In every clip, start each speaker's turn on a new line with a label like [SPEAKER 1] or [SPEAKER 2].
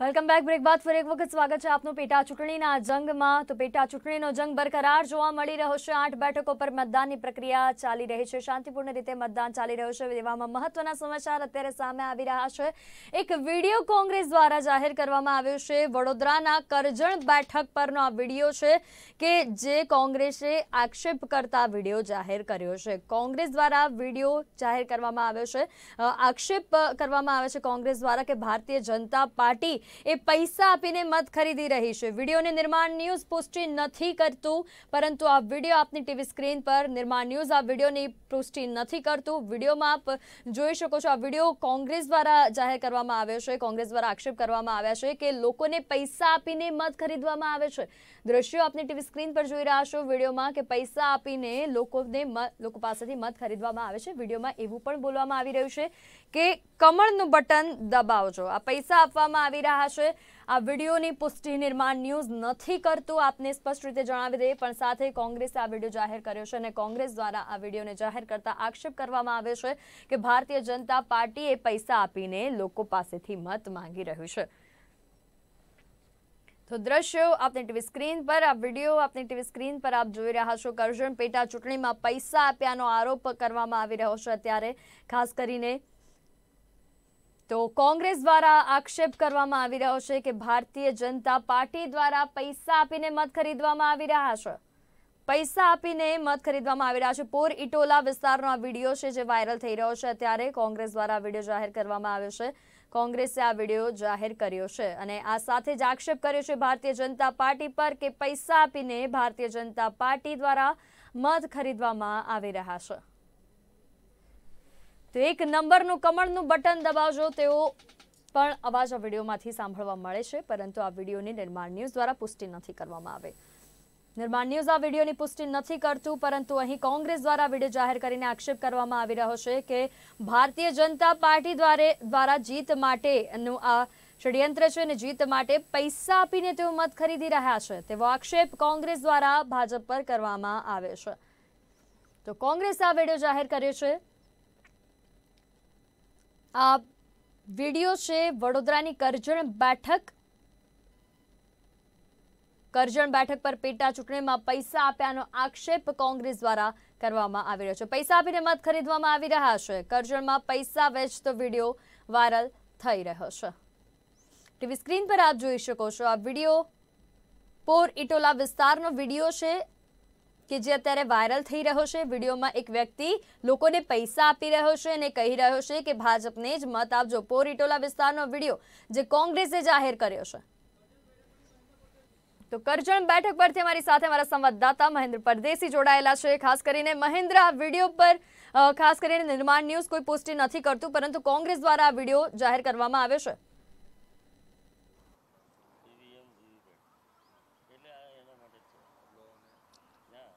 [SPEAKER 1] welcome back break બાદ ફરી એક વખત સ્વાગત છે આપનું પેટા ચૂંટણીના જંગમાં તો પેટા ચૂંટણીનો જંગ બરકરાર જોવા મળી રહ્યો છે આઠ બેઠકો પર મતદાનની પ્રક્રિયા ચાલી રહી છે શાંતિપૂર્ણ રીતે મતદાન ચાલી રહ્યું છે એવામાં મહત્વના સમાચાર અત્યારે સામે આવી રહ્યા છે એક વિડીયો કોંગ્રેસ દ્વારા જાહેર કરવામાં આવ્યો છે વડોદરાના કરજણ બેઠક પરનો આ વિડીયો છે કે જે કોંગ્રેસે આક્ષેપ કરતા વિડીયો જાહેર કર્યો છે કોંગ્રેસ દ્વારા વિડીયો જાહેર કરવામાં આવ્યો છે આક્ષેપ કરવામાં આવે છે કોંગ્રેસ દ્વારા કે ભારતીય જનતા પાર્ટી એ પૈસા આપીને મત ખરીદી રહી છે વિડીયોને નિર્માણ ન્યૂઝ પુષ્ટિ નથી કરતું પરંતુ આ વિડીયો આપની ટીવી સ્ક્રીન પર નિર્માણ ન્યૂઝ આ વિડીયોની પુષ્ટિ નથી કરતું વિડીયોમાં આપ જોઈ શકો છો આ વિડીયો કોંગ્રેસ દ્વારા જાહેર કરવામાં આવ્યો છે કોંગ્રેસ દ્વારા આક્ષેપ કરવામાં આવ્યા છે કે લોકોને પૈસા આપીને મત ખરીદવામાં આવે છે દ્રશ્યો આપની ટીવી સ્ક્રીન પર જોઈ રહ્યા છો વિડીયોમાં કે પૈસા આપીને લોકોને લોકો પાસેથી મત ખરીદવામાં આવે છે વિડીયોમાં એવું પણ બોલવામાં આવી રહ્યું છે કે કમળનું બટન દબાવજો આ પૈસા આપવામાં આવી રહ્યા રહ્યા છે આ વિડીયોની પુષ્ટિ નિર્માણ ન્યૂઝ નથી કરતું આપને સ્પષ્ટ રીતે જણાવી દઈએ પણ સાથે કોંગ્રેસે આ વિડીયો જાહેર કર્યો છે અને કોંગ્રેસ દ્વારા આ વિડીયોને જાહેર કરતા આક્ષેપ કરવામાં આવે છે કે ભારતીય જનતા પાર્ટીએ પૈસા આપીને લોકો પાસેથી મત માંગી રહ્યું છે તો દ્રશ્યો આપની ટીવી સ્ક્રીન પર આ વિડીયો આપની ટીવી સ્ક્રીન પર આપ જોઈ રહ્યા છો કરજણ પેટા ચૂંટણીમાં પૈસા આપ્યાનો આરોપ કરવામાં આવી રહ્યો છે અત્યારે ખાસ કરીને તો કોંગ્રેસ દ્વારા આક્ષેપ કરવામાં આવી રહ્યો છે કે ભારતીય જનતા પાર્ટી દ્વારા પૈસા આપીને મત ખરીદવામાં આવી રહ્યા છે પૈસા આપીને મત ખરીદવામાં આવી રહ્યા છે પોર ઇટોલા વિસ્તારનો આ વિડીયો છે જે વાયરલ થઈ રહ્યો છે અત્યારે કોંગ્રેસ દ્વારા વિડીયો જાહેર કરવામાં આવ્યો છે કોંગ્રેસે આ વિડીયો જાહેર કર્યો છે અને આ સાથે જ આક્ષેપ કર્યો છે ભારતીય જનતા પાર્ટી પર કે પૈસા આપીને ભારતીય જનતા પાર્ટી દ્વારા મત ખરીદવામાં આવી રહ્યા છે તો એક નંબરનું કમળનું બટન દબાવજો તેઓ પણ અવાજ આ વિડીયોમાંથી સાંભળવા મળે છે પરંતુ આ વિડીયોની નિર્માણ ન્યૂઝ દ્વારા પુષ્ટિ નથી કરવામાં આવે નિર્માણ ન્યૂઝ આ વિડીયોની પુષ્ટિ નથી કરતું પરંતુ અહીં કોંગ્રેસ દ્વારા વિડીયો જાહેર કરીને આક્ષેપ કરવામાં આવી રહ્યો છે કે ભારતીય જનતા પાર્ટી દ્વારા દ્વારા જીત માટેનું આ ષડયંત્ર છે અને જીત માટે પૈસા આપીને તેઓ મત ખરીદી રહ્યા છે તેવો આક્ષેપ કોંગ્રેસ દ્વારા ભાજપ પર કરવામાં આવે છે તો કોંગ્રેસ આ વિડીયો જાહેર કર્યો છે વિડીયો છે વડોદરાની કરજણ બેઠક કરજણ બેઠક પર પેટા ચૂંટણીમાં પૈસા આપ્યાનો આક્ષેપ કોંગ્રેસ દ્વારા કરવામાં આવી રહ્યો છે પૈસા આપીને મત ખરીદવામાં આવી રહ્યા છે કરજણમાં પૈસા વેચતો વિડીયો વાયરલ થઈ રહ્યો છે ટીવી સ્ક્રીન પર આપ જોઈ શકો છો આ વિડીયો પોર ઇટોલા વિસ્તારનો વિડીયો છે કે જે અત્યારે વાયરલ થઈ રહ્યો છે વિડીયોમાં એક વ્યક્તિ લોકોને પૈસા આપી રહ્યો છે અને કહી રહ્યો છે કે ભાજપને જ મત આપજો પોરિટોલા વિસ્તારનો વિડીયો જે કોંગ્રેસે જાહેર કર્યો છે તો કરજણ બેઠક પરથી અમારી સાથે અમારા સંવાદદાતા મહેન્દ્ર પરદેશી જોડાયેલા છે ખાસ કરીને મહેન્દ્ર આ વિડીયો પર ખાસ કરીને નિર્માણ ન્યૂઝ કોઈ પુષ્ટિ નથી કરતું પરંતુ કોંગ્રેસ દ્વારા આ વિડીયો જાહેર કરવામાં આવ્યો છે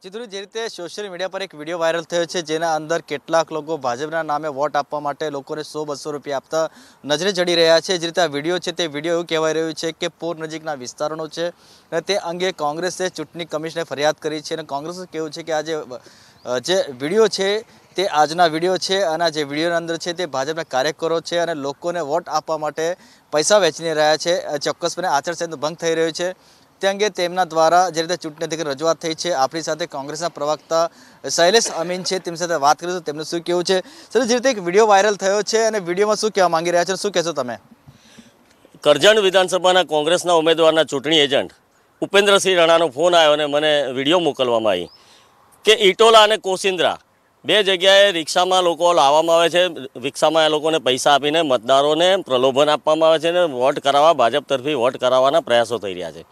[SPEAKER 2] ચિત્રો જે રીતે સોશિયલ મીડિયા પર એક વિડીયો વાયરલ થયો છે જેના અંદર કેટલાક લોકો ભાજપના નામે વોટ આપવા માટે લોકોને સો બસો રૂપિયા આપતા નજરે ચડી રહ્યા છે જે રીતે આ વિડીયો છે તે વિડીયો એવું કહેવાઈ રહ્યું છે કે પોર નજીકના વિસ્તારોનો છે અને તે અંગે કોંગ્રેસે ચૂંટણી કમિશને ફરિયાદ કરી છે અને કોંગ્રેસનું કહેવું છે કે આજે જે વિડીયો છે તે આજના વિડીયો છે અને જે વિડીયોના અંદર છે તે ભાજપના કાર્યકરો છે અને લોકોને વોટ આપવા માટે પૈસા વેચી રહ્યા છે ચોક્કસપણે આચારસંહિતાનો ભંગ થઈ રહ્યો છે તે અંગે તેમના દ્વારા જે રીતે ચૂંટણી અધિકારી રજૂઆત થઈ છે આપણી સાથે કોંગ્રેસના પ્રવક્તા શૈલેષ અમીન છે તેમની સાથે વાત કરીશું તેમનું શું કેવું છે સર જે રીતે એક વિડીયો વાયરલ થયો છે અને વિડીયોમાં શું કહેવા માંગી રહ્યા છે શું કહેશો તમે
[SPEAKER 3] કરજણ વિધાનસભાના કોંગ્રેસના ઉમેદવારના ચૂંટણી એજન્ટ ઉપેન્દ્રસિંહ રાણાનો ફોન આવ્યો અને મને વિડીયો મોકલવામાં આવી કે ઇટોલા અને કોસિન્દ્રા બે જગ્યાએ રિક્ષામાં લોકો લાવવામાં આવે છે રિક્ષામાં એ લોકોને પૈસા આપીને મતદારોને પ્રલોભન આપવામાં આવે છે અને વોટ કરાવવા ભાજપ તરફી વોટ કરાવવાના પ્રયાસો થઈ રહ્યા છે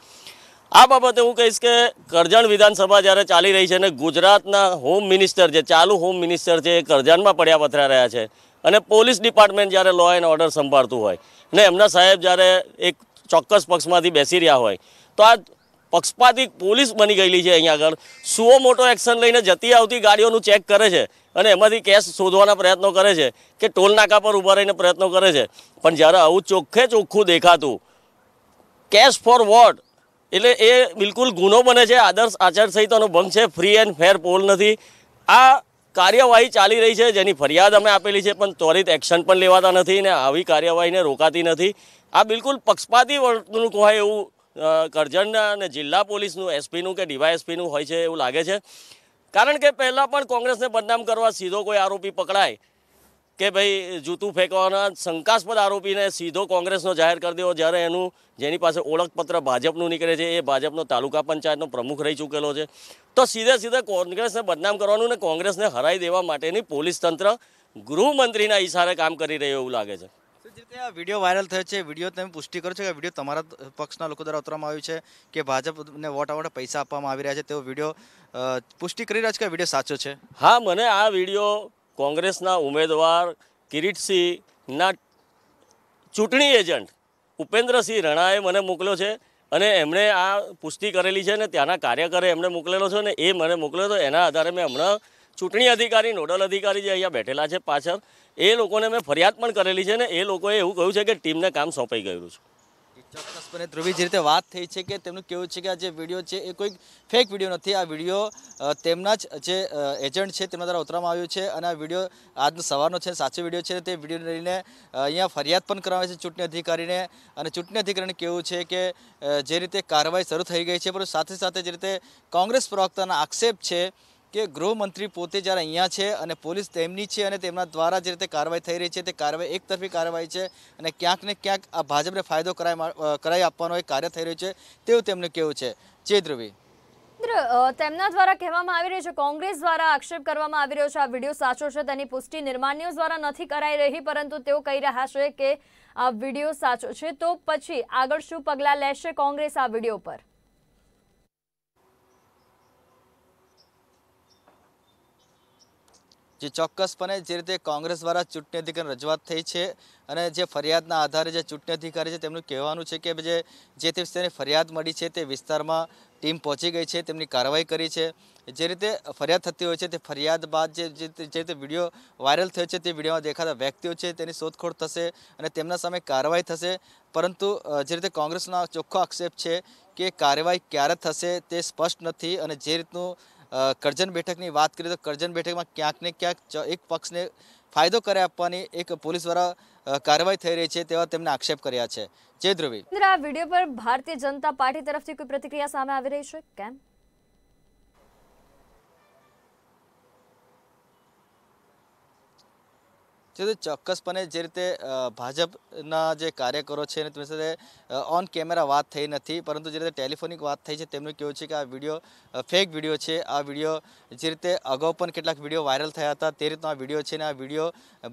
[SPEAKER 3] આ બાબતે હું કહીશ કે કરજણ વિધાનસભા જ્યારે ચાલી રહી છે અને ગુજરાતના હોમ મિનિસ્ટર જે ચાલુ હોમ મિનિસ્ટર છે એ કરજણમાં પડ્યા પથરા રહ્યા છે અને પોલીસ ડિપાર્ટમેન્ટ જ્યારે લો એન્ડ ઓર્ડર સંભાળતું હોય ને એમના સાહેબ જ્યારે એક ચોક્કસ પક્ષમાંથી બેસી રહ્યા હોય તો આ પક્ષપાતી પોલીસ બની ગયેલી છે અહીંયા આગળ સુઓ મોટો એક્શન લઈને જતી આવતી ગાડીઓનું ચેક કરે છે અને એમાંથી કેશ શોધવાના પ્રયત્નો કરે છે કે ટોલનાકા પર ઊભા રહીને પ્રયત્નો કરે છે પણ જ્યારે આવું ચોખ્ખે ચોખ્ખું દેખાતું કેશ ફોર વોટ એટલે એ બિલકુલ ગુનો બને છે આદર્શ આચારસંહિતાનો ભંગ છે ફ્રી એન્ડ ફેર પોલ નથી આ કાર્યવાહી ચાલી રહી છે જેની ફરિયાદ અમે આપેલી છે પણ ત્વરિત એક્શન પણ લેવાતા નથી ને આવી કાર્યવાહીને રોકાતી નથી આ બિલકુલ પક્ષપાતી વર્તણૂક હોય એવું કરજણના અને જિલ્લા પોલીસનું એસપીનું કે ડીવાયએસપીનું હોય છે એવું લાગે છે કારણ કે પહેલાં પણ કોંગ્રેસને બદનામ કરવા સીધો કોઈ આરોપી પકડાય કે ભાઈ જૂતું ફેંકવાના શંકાસ્પદ આરોપીને સીધો કોંગ્રેસનો જાહેર કરી દેવો જ્યારે એનું જેની પાસે ઓળખપત્ર ભાજપનું નીકળે છે એ ભાજપનો તાલુકા પંચાયતનો પ્રમુખ રહી ચૂકેલો છે તો સીધે સીધે કોંગ્રેસને બદનામ કરવાનું ને કોંગ્રેસને હરાઈ દેવા માટેની પોલીસ તંત્ર ગૃહમંત્રીના ઇશારે કામ કરી રહ્યું એવું લાગે
[SPEAKER 2] છે આ વિડીયો વાયરલ થયો છે વિડીયો તમે પુષ્ટિ કરો છો કે વિડીયો તમારા પક્ષના લોકો દ્વારા ઉતરવામાં આવ્યું છે કે ભાજપને વોટ આવોટ પૈસા આપવામાં આવી રહ્યા છે તેઓ વિડીયો પુષ્ટિ કરી રહ્યા છે કે વિડીયો સાચો છે
[SPEAKER 3] હા મને આ વિડીયો કોંગ્રેસના ઉમેદવાર કિરીટસિંહના ચૂંટણી એજન્ટ ઉપેન્દ્રસિંહ રણાએ મને મોકલ્યો છે અને એમણે આ પુષ્ટિ કરેલી છે ને ત્યાંના કાર્યકરે એમણે મોકલેલો છે ને એ મને મોકલ્યો તો એના આધારે મેં હમણાં ચૂંટણી અધિકારી નોડલ અધિકારી જે અહીંયા બેઠેલા છે પાછળ એ લોકોને મેં ફરિયાદ પણ કરેલી છે ને એ લોકોએ એવું કહ્યું છે કે ટીમને કામ સોંપાઈ ગયેલું છે
[SPEAKER 2] ચોક્કસપણે ધ્રુવી જે રીતે વાત થઈ છે કે તેમનું કેવું છે કે આ જે વિડીયો છે એ કોઈક ફેક વિડીયો નથી આ વિડીયો તેમના જ જે એજન્ટ છે તેમના દ્વારા ઉતરવામાં આવ્યો છે અને આ વિડીયો આજનો સવારનો છે સાચો વિડીયો છે તે વિડીયો લઈને અહીંયા ફરિયાદ પણ કરાવે છે ચૂંટણી અધિકારીને અને ચૂંટણી અધિકારીને કેવું છે કે જે રીતે કાર્યવાહી શરૂ થઈ ગઈ છે પરંતુ સાથે સાથે જે રીતે કોંગ્રેસ પ્રવક્તાના આક્ષેપ છે કે ગૃહમંત્રી પોતે જ્યારે અહીંયા છે અને પોલીસ તેમની છે અને તેમના દ્વારા જે રીતે કાર્યવાહી થઈ રહી છે તે કાર્યવાહી એકતરફી કાર્યવાહી છે અને ક્યાંક ને ક્યાંક આ ભાજપને ફાયદો કરાય કરાઈ આપવાનો એ કાર્ય થઈ રહ્યું છે તેવું તેમનું કેવું છે જે ધ્રુવી
[SPEAKER 1] તેમના દ્વારા કહેવામાં આવી રહ્યું છે કોંગ્રેસ દ્વારા આક્ષેપ કરવામાં આવી રહ્યો છે આ વિડીયો સાચો છે તેની પુષ્ટિ નિર્માણ ન્યૂઝ દ્વારા નથી કરાઈ રહી પરંતુ તેઓ કહી રહ્યા છે કે આ વિડીયો સાચો છે તો પછી આગળ શું પગલાં લેશે કોંગ્રેસ આ વિડીયો પર
[SPEAKER 2] જે ચોક્કસપણે જે રીતે કોંગ્રેસ દ્વારા ચૂંટણી અધિકારીની રજૂઆત થઈ છે અને જે ફરિયાદના આધારે જે ચૂંટણી અધિકારી છે તેમનું કહેવાનું છે કે જે જે તે ફરિયાદ મળી છે તે વિસ્તારમાં ટીમ પહોંચી ગઈ છે તેમની કાર્યવાહી કરી છે જે રીતે ફરિયાદ થતી હોય છે તે ફરિયાદ બાદ જે જે રીતે વિડીયો વાયરલ થયો છે તે વિડીયોમાં દેખાતા વ્યક્તિઓ છે તેની શોધખોળ થશે અને તેમના સામે કાર્યવાહી થશે પરંતુ જે રીતે કોંગ્રેસનો ચોખ્ખો આક્ષેપ છે કે કાર્યવાહી ક્યારે થશે તે સ્પષ્ટ નથી અને જે રીતનું કરજણ બેઠકની વાત કરીએ તો કરજણ બેઠકમાં ક્યાંક ને ક્યાંક એક પક્ષને ફાયદો કરે આપવાની એક પોલીસ દ્વારા કાર્યવાહી થઈ રહી છે તેવા તેમને આક્ષેપ કર્યા છે જય ધ્રુવી
[SPEAKER 1] આ વિડીયો પર ભારતીય જનતા પાર્ટી તરફથી કોઈ પ્રતિક્રિયા સામે આવી રહી છે કેમ
[SPEAKER 2] તેથી ચોક્કસપણે જે રીતે ભાજપના જે કાર્યકરો છે અને તેમની સાથે ઓન કેમેરા વાત થઈ નથી પરંતુ જે રીતે ટેલિફોનિક વાત થઈ છે તેમનું કહેવું છે કે આ વિડીયો ફેક વિડીયો છે આ વિડીયો જે રીતે અગાઉ પણ કેટલાક વિડીયો વાયરલ થયા હતા તે રીતનો આ વિડીયો છે અને આ વિડીયો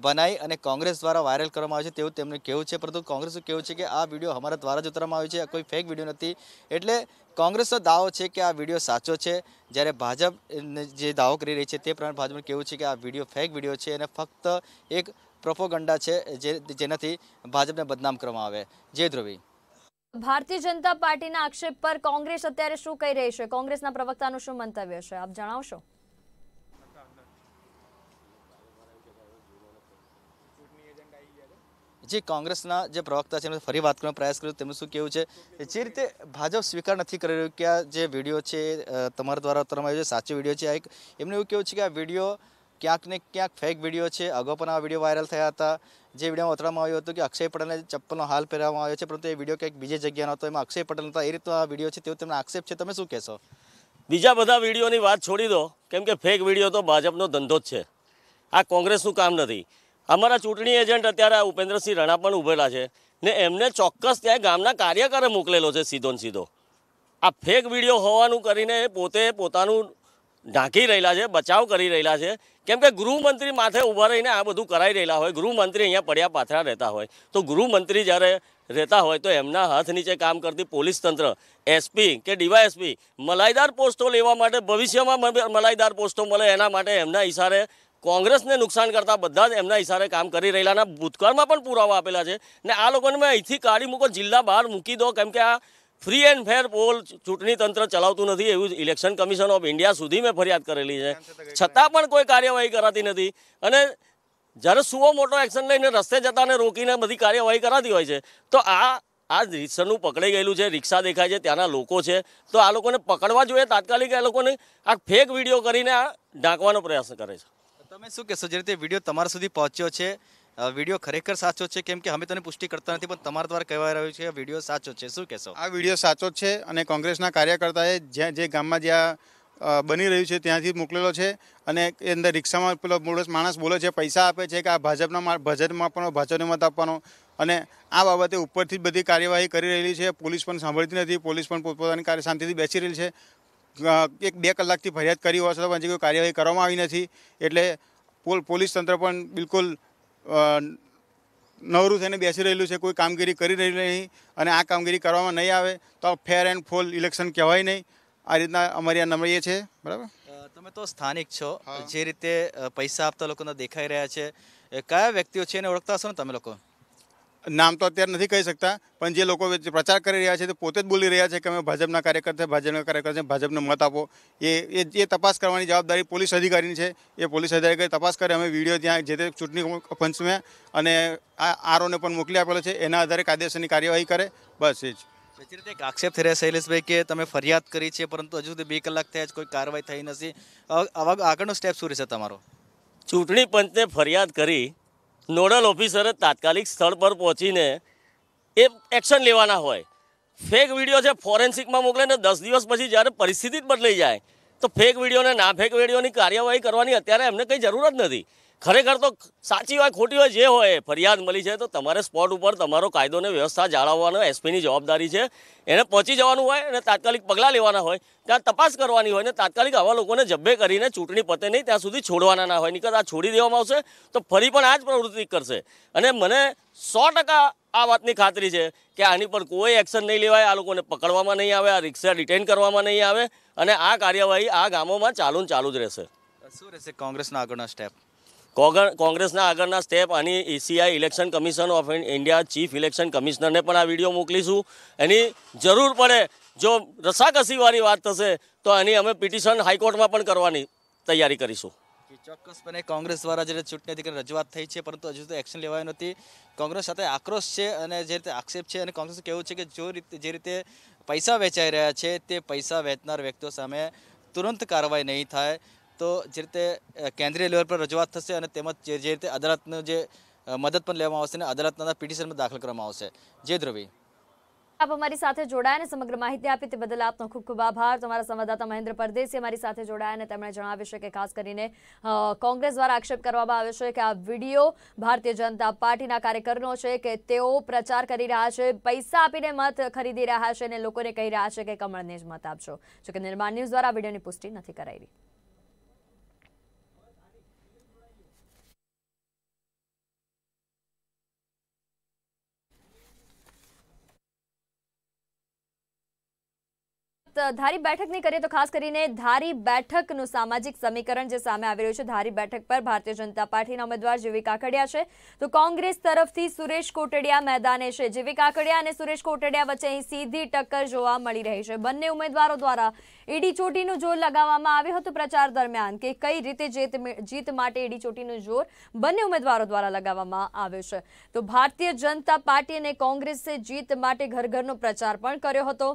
[SPEAKER 2] બનાવી અને કોંગ્રેસ દ્વારા વાયરલ કરવામાં આવે છે તેવું તેમનું કહેવું છે પરંતુ કોંગ્રેસનું કેવું છે કે આ વિડીયો અમારા દ્વારા જ ઉતારવામાં આવ્યો છે કોઈ ફેક વિડીયો નથી એટલે કોંગ્રેસનો દાવો છે કે આ વિડીયો સાચો છે જ્યારે ભાજપ જે દાવો કરી રહી છે તે પ્રમાણે ભાજપનું કેવું છે કે આ વિડીયો ફેક વિડીયો છે અને ફક્ત એક પ્રોપોગંડા છે જે જેનાથી ભાજપને બદનામ કરવામાં આવે જય ધ્રુવી
[SPEAKER 1] ભારતીય જનતા પાર્ટીના આક્ષેપ પર કોંગ્રેસ અત્યારે શું કહી રહી છે કોંગ્રેસના પ્રવક્તાનું શું મંતવ્ય છે આપ જણાવશો
[SPEAKER 2] જે કોંગ્રેસના જે પ્રવક્તા છે એમને ફરી વાત કરવાનો પ્રયાસ કર્યો તેમનું શું કેવું છે જે રીતે ભાજપ સ્વીકાર નથી કરી રહ્યું કે આ જે વિડીયો છે તમારા દ્વારા ઉતારવામાં આવ્યો છે સાચો વિડીયો છે આ એક એમનું એવું કેવું છે કે આ વિડીયો ક્યાંક ને ક્યાંક ફેક વિડીયો છે અગાઉ પણ આ વિડીયો વાયરલ થયા હતા જે વિડીયોમાં ઉતરવામાં આવ્યું હતું કે અક્ષય પટેલને ચપ્પલનો હાલ પહેરવામાં આવ્યો છે પરંતુ એ વિડીયો ક્યાંક બીજી જગ્યાનો હતો એમાં અક્ષય પટેલ હતા એ રીતે આ વિડીયો છે તેવો તેમનો આક્ષેપ
[SPEAKER 3] છે તમે શું કહેશો બીજા બધા વિડીયોની વાત છોડી દો કેમ કે ફેક વિડીયો તો ભાજપનો ધંધો જ છે આ કોંગ્રેસનું કામ નથી અમારા ચૂંટણી એજન્ટ અત્યારે આ ઉપેન્દ્રસિંહ રણા પણ ઉભેલા છે ને એમને ચોક્કસ ત્યાં ગામના કાર્યકરે મોકલેલો છે સીધો ને સીધો આ ફેક વિડીયો હોવાનું કરીને પોતે પોતાનું ઢાંકી રહેલા છે બચાવ કરી રહેલા છે કેમ કે ગૃહમંત્રી માથે ઊભા રહીને આ બધું કરાઈ રહેલા હોય ગૃહમંત્રી અહીંયા પડ્યા પાથરા રહેતા હોય તો ગૃહમંત્રી જ્યારે રહેતા હોય તો એમના હાથ નીચે કામ કરતી પોલીસ તંત્ર એસપી કે ડીવાયએસપી મલાઈદાર પોસ્ટો લેવા માટે ભવિષ્યમાં મલાઈદાર પોસ્ટો મળે એના માટે એમના ઇશારે કોંગ્રેસને નુકસાન કરતા બધા જ એમના હિસારે કામ કરી રહેલાના ભૂતકાળમાં પણ પુરાવા આપેલા છે ને આ લોકોને મેં અહીંથી કાઢી મૂકો જિલ્લા બહાર મૂકી દો કેમ કે આ ફ્રી એન્ડ ફેર પોલ ચૂંટણી તંત્ર ચલાવતું નથી એવું ઇલેક્શન કમિશન ઓફ ઇન્ડિયા સુધી મેં ફરિયાદ કરેલી છે છતાં પણ કોઈ કાર્યવાહી કરાતી નથી અને જ્યારે સુઓ મોટો એક્શન લઈને રસ્તે જતાને રોકીને બધી કાર્યવાહી કરાતી હોય છે તો આ આ રીક્ષાનું પકડાઈ ગયેલું છે રિક્ષા દેખાય છે ત્યાંના લોકો છે તો આ લોકોને પકડવા જોઈએ તાત્કાલિક આ લોકોને આ ફેક વિડીયો કરીને આ ઢાંકવાનો પ્રયાસ કરે છે
[SPEAKER 2] તમે શું કહેશો જે રીતે વિડીયો તમારા સુધી પહોંચ્યો છે વિડીયો ખરેખર સાચો છે કેમ કે અમે તને પુષ્ટિ કરતા નથી પણ તમારા દ્વારા કહેવાય રહ્યું છે વિડીયો સાચો છે શું કહેશો
[SPEAKER 4] આ વિડીયો સાચો છે અને કોંગ્રેસના કાર્યકર્તાએ જ્યાં જે ગામમાં જ્યાં બની રહ્યું છે ત્યાંથી મોકલેલો છે અને એ અંદર રિક્ષામાં પેલો માણસ બોલે છે પૈસા આપે છે કે આ ભાજપના ભાજપમાં આપવાનો ભાજપને મત આપવાનો અને આ બાબતે ઉપરથી બધી કાર્યવાહી કરી રહેલી છે પોલીસ પણ સાંભળતી નથી પોલીસ પણ પોતપોતાની કાર્ય શાંતિથી બેસી રહી છે એક બે કલાકથી ફરિયાદ કરી હોવા છતાં પણ કોઈ કાર્યવાહી કરવામાં આવી નથી એટલે પોલીસ તંત્ર પણ બિલકુલ નવરું થઈને બેસી રહેલું છે કોઈ કામગીરી કરી રહેલી નહીં અને આ કામગીરી કરવામાં નહીં આવે તો ફેર એન્ડ ફૂલ ઇલેક્શન કહેવાય નહીં આ રીતના અમારી આ નમળીએ છે બરાબર
[SPEAKER 2] તમે તો સ્થાનિક છો જે રીતે પૈસા આપતા લોકોના દેખાઈ રહ્યા છે કયા વ્યક્તિઓ છે એને ઓળખતા હશો ને તમે લોકો
[SPEAKER 4] નામ તો અત્યારે નથી કહી શકતા પણ જે લોકો પ્રચાર કરી રહ્યા છે તે પોતે જ બોલી રહ્યા છે કે અમે ભાજપના કાર્યકર્તા ભાજપના કાર્યકર્તા ભાજપને મત આપો એ એ તપાસ કરવાની જવાબદારી પોલીસ અધિકારીની છે એ પોલીસ અધિકારી તપાસ કરે અમે વિડીયો ત્યાં જે તે ચૂંટણી પંચમે અને આ આરોને પણ મોકલી આપેલો છે
[SPEAKER 2] એના આધારે કાયદેસરની કાર્યવાહી કરે બસ એ જ રીતે એક આક્ષેપ થઈ રહ્યા શૈલેષભાઈ કે તમે ફરિયાદ
[SPEAKER 3] કરી છે પરંતુ હજુ સુધી બે કલાક થયા
[SPEAKER 2] જ કોઈ કાર્યવાહી થઈ નથી
[SPEAKER 3] આવા આગળનો સ્ટેપ શું રહેશે તમારો ચૂંટણી પંચને ફરિયાદ કરી નોડલ ઓફિસરે તાત્કાલિક સ્થળ પર પહોંચીને એ એક્શન લેવાના હોય ફેક વિડીયો છે ફોરેન્સિકમાં મોકલે ને દસ દિવસ પછી જ્યારે પરિસ્થિતિ જ બદલાઈ જાય તો ફેક વિડીયોને ના ફેક વિડીયોની કાર્યવાહી કરવાની અત્યારે એમને કંઈ જરૂર જ નથી ખરેખર તો સાચી હોય ખોટી હોય જે હોય ફરિયાદ મળી છે તો તમારે સ્પોટ ઉપર તમારો કાયદોને વ્યવસ્થા જાળવવાનો એસપીની જવાબદારી છે એને પહોંચી જવાનું હોય અને તાત્કાલિક પગલાં લેવાના હોય ત્યાં તપાસ કરવાની હોય ને તાત્કાલિક આવા લોકોને જબ્બે કરીને ચૂંટણી પતે નહીં ત્યાં સુધી છોડવાના ના હોય નિકત આ છોડી દેવામાં આવશે તો ફરી પણ આ જ પ્રવૃત્તિ કરશે અને મને સો આ વાતની ખાતરી છે કે આની પર કોઈ એક્શન નહીં લેવાય આ લોકોને પકડવામાં નહીં આવે આ રિક્ષા ડિટેન કરવામાં નહીં આવે અને આ કાર્યવાહી આ ગામોમાં ચાલુ ચાલુ જ રહેશે શું રહેશે કોંગ્રેસના આગળનો સ્ટેપ કોંગ્રેસના આગળના સ્ટેપ આની એસીઆઈ election commission of India chief election કમિશનરને પણ આ વિડીયો મોકલીશું એની જરૂર પડે જો રસાકસીવાની વાત થશે તો એની અમે પિટિશન હાઈકોર્ટમાં પણ કરવાની તૈયારી કરીશું
[SPEAKER 2] ચોક્કસપણે કોંગ્રેસ દ્વારા જે ચૂંટણી અધિકારી રજૂઆત થઈ છે પરંતુ હજુ તો એક્શન લેવાયું નથી કોંગ્રેસ સાથે આક્રોશ છે અને જે રીતે આક્ષેપ છે અને કોંગ્રેસ કહેવું છે કે જો રીતે જે રીતે પૈસા વેચાઈ રહ્યા છે તે પૈસા વેચનાર વ્યક્તિઓ સામે તુરંત કાર્યવાહી નહીં થાય તો જે રીતે કેન્દ્રીય લેવલ પર રજૂઆત થશે અને તેમજ જે રીતે અદાલતનો જે મદદ પણ લેવામાં આવશે અને અદાલતના પિટિશનમાં દાખલ કરવામાં આવશે જે ધ્રુવી
[SPEAKER 1] આપ અમારી સાથે જોડાયા અને સમગ્ર માહિતી આપી તે બદલ આપનો ખૂબ ખૂબ આભાર તમારા સંવાદદાતા મહેન્દ્ર પરદેસી અમારી સાથે જોડાયા અને તેમણે જણાવ્યું છે કે ખાસ કરીને કોંગ્રેસ દ્વારા આક્ષેપ કરવામાં આવ્યો છે કે આ વિડીયો ભારતીય જનતા પાર્ટીના કાર્યકરનો છે કે તેઓ પ્રચાર કરી રહ્યા છે પૈસા આપીને મત ખરીદી રહ્યા છે અને લોકોને કહી રહ્યા છે કે કમળને જ મત આપજો જોકે નિર્માણ ન્યૂઝ દ્વારા વિડીયોની પુષ્ટિ નથી કરાઈ ધારી બેઠકની કરીએ તો ખાસ કરીને ધારી બેઠકનું સામાજિક સમીકરણ જે સામે આવી રહ્યું છે ધારી બેઠક પર ભારતીય જનતા પાર્ટીના ઉમેદવાર જીવી કાકડિયા છે તો કોંગ્રેસ તરફથી સુરેશ કોટડિયા મેદાને છે જીવી કાકડિયા અને સુરેશ કોટડિયા વચ્ચે અહીં સીધી ટક્કર જોવા મળી રહી છે બંને ઉમેદવારો દ્વારા ઈડી ચોટીનું જોર લગાવવામાં આવ્યું હતું પ્રચાર દરમિયાન કે કઈ રીતે જીત જીત માટે ઈડી ચોટીનું જોર બંને ઉમેદવારો દ્વારા લગાવવામાં આવ્યું છે તો ભારતીય જનતા પાર્ટી અને કોંગ્રેસે જીત માટે ઘર ઘરનો પ્રચાર પણ કર્યો હતો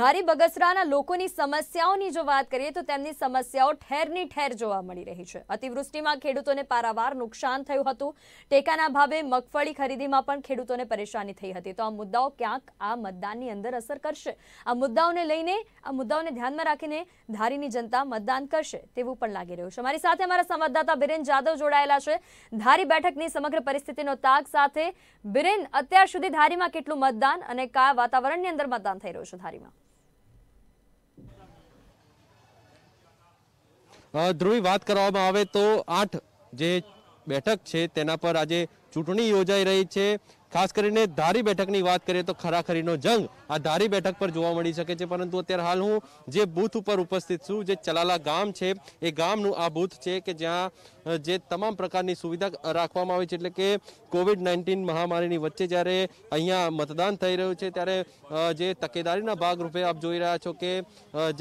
[SPEAKER 1] ધારી બગસરાના લોકોની સમસ્યાઓની જો વાત કરીએ તો તેમની સમસ્યાઓ ઠેરની ઠેર જોવા મળી રહી છે અતિવૃષ્ટિમાં ખેડૂતોને પારાવાર નુકસાન થયું હતું ટેકાના ભાવે મગફળી ખરીદીમાં પણ ખેડૂતોને પરેશાની થઈ હતી તો આ મુદ્દાઓ ક્યાંક આ મતદાનની અંદર અસર કરશે આ મુદ્દાઓને લઈને આ મુદ્દાઓને ધ્યાનમાં રાખીને ધારીની જનતા મતદાન કરશે તેવું પણ લાગી રહ્યું છે અમારી સાથે અમારા સંવાદદાતા બિરેન જાદવ જોડાયેલા છે ધારી બેઠકની સમગ્ર પરિસ્થિતિનો તાક સાથે બિરેન અત્યાર સુધી ધારીમાં કેટલું મતદાન અને કયા વાતાવરણની અંદર મતદાન થઈ રહ્યું છે ધારીમાં
[SPEAKER 5] ધ્રુવી વાત કરવામાં આવે તો આઠ જે બેઠક છે તેના પર આજે ચૂંટણી યોજાઈ રહી છે ખાસ કરીને ધારી બેઠકની વાત કરીએ તો ખરાખરીનો જંગ આ ધારી બેઠક પર જોવા મળી શકે છે પરંતુ અત્યારે હાલ હું જે બૂથ ઉપર ઉપસ્થિત છું જે ચલાલા ગામ છે એ ગામનું આ બૂથ છે કે જ્યાં જે તમામ પ્રકારની સુવિધા રાખવામાં આવી છે એટલે કે કોવિડ નાઇન્ટીન મહામારીની વચ્ચે જ્યારે અહીંયા મતદાન થઈ રહ્યું છે ત્યારે જે તકેદારીના ભાગરૂપે આપ જોઈ રહ્યા છો કે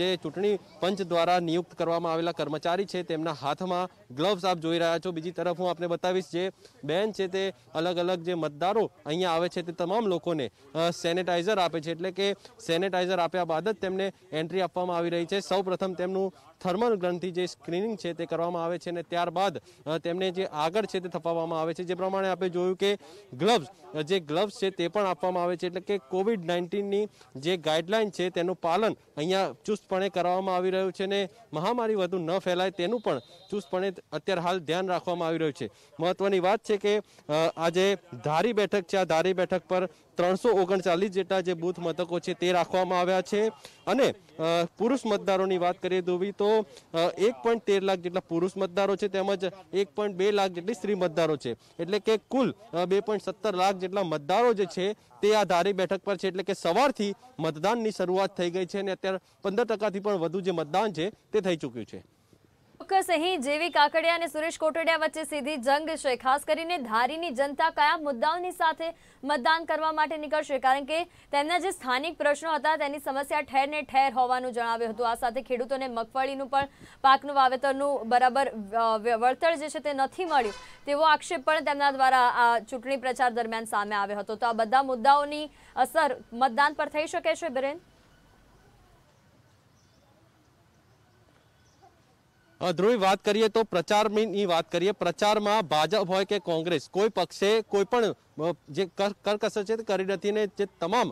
[SPEAKER 5] જે ચૂંટણી પંચ દ્વારા નિયુક્ત કરવામાં આવેલા કર્મચારી છે તેમના હાથમાં ગ્લવ્સ આપ જોઈ રહ્યા છો બીજી તરફ હું આપને બતાવીશ જે બેન છે તે અલગ અલગ જે મતદારો અહીંયા આવે છે તે તમામ લોકોને સેનેટાઈઝર આપે છે એટલે કે સેનેટાઈઝર આપ્યા બાદ જ તેમને એન્ટ્રી આપવામાં આવી રહી છે સૌ તેમનું થર્મલ ગ્રંથિ જે સ્ક્રીનિંગ છે તે કરવામાં આવે છે અને ત્યારબાદ તેમને જે આગળ છે તે થપાવવામાં આવે છે જે પ્રમાણે આપણે જોયું કે ગ્લવ્સ જે ગ્લવ્સ છે તે પણ આપવામાં આવે છે એટલે કે કોવિડ નાઇન્ટીનની જે ગાઈડલાઇન છે તેનું પાલન અહીંયા ચુસ્તપણે કરવામાં આવી રહ્યું છે અને મહામારી વધુ ન ફેલાય તેનું પણ ચુસ્તપણે અત્યારે હાલ ધ્યાન રાખવામાં આવી રહ્યું છે મહત્વની વાત છે કે આજે ધારી બેઠક છે આ ધારી બેઠક પર ત્રણસો ઓગણચાલીસ જેટલા જે બૂથ મથકો છે તે રાખવામાં આવ્યા છે અને પુરુષ મતદારોની વાત કરીએ ધોવી તો એક પોઈન્ટ તેર લાખ જેટલા પુરુષ મતદારો છે તેમજ એક પોઈન્ટ બે લાખ જેટલી સ્ત્રી મતદારો છે એટલે કે કુલ બે પોઈન્ટ સત્તર લાખ જેટલા મતદારો જે છે તે આ ધારી બેઠક પર છે એટલે કે સવારથી મતદાનની શરૂઆત થઈ ગઈ છે અને અત્યારે પંદર ટકાથી પણ વધુ જે મતદાન છે તે થઈ ચૂક્યું છે
[SPEAKER 1] ચોક્કસ અહીં જેવી કાકડિયા અને સુરેશ કોટડિયા વચ્ચે સીધી જંગ ખાસ કરીને ધારીની જનતા કયા મુદ્દાઓની સાથે મતદાન કરવા માટે નીકળશે કારણ કે તેમના જે સ્થાનિક પ્રશ્નો હતા તેની સમસ્યા ઠેરને ઠેર હોવાનું જણાવ્યું હતું આ સાથે ખેડૂતોને મગફળીનું પણ પાકનું વાવેતરનું બરાબર વળતર જે છે તે નથી મળ્યું તેવો આક્ષેપ પણ તેમના દ્વારા આ ચૂંટણી પ્રચાર દરમિયાન સામે આવ્યો હતો તો આ બધા મુદ્દાઓની અસર મતદાન પર થઈ શકે છે બિરેન
[SPEAKER 5] ધ્રુવી વાત કરીએ તો પ્રચારની વાત કરીએ પ્રચારમાં ભાજપ હોય કે કોંગ્રેસ કોઈ પક્ષે કોઈ પણ જે કરકસર છે તે કરી નથી ને જે તમામ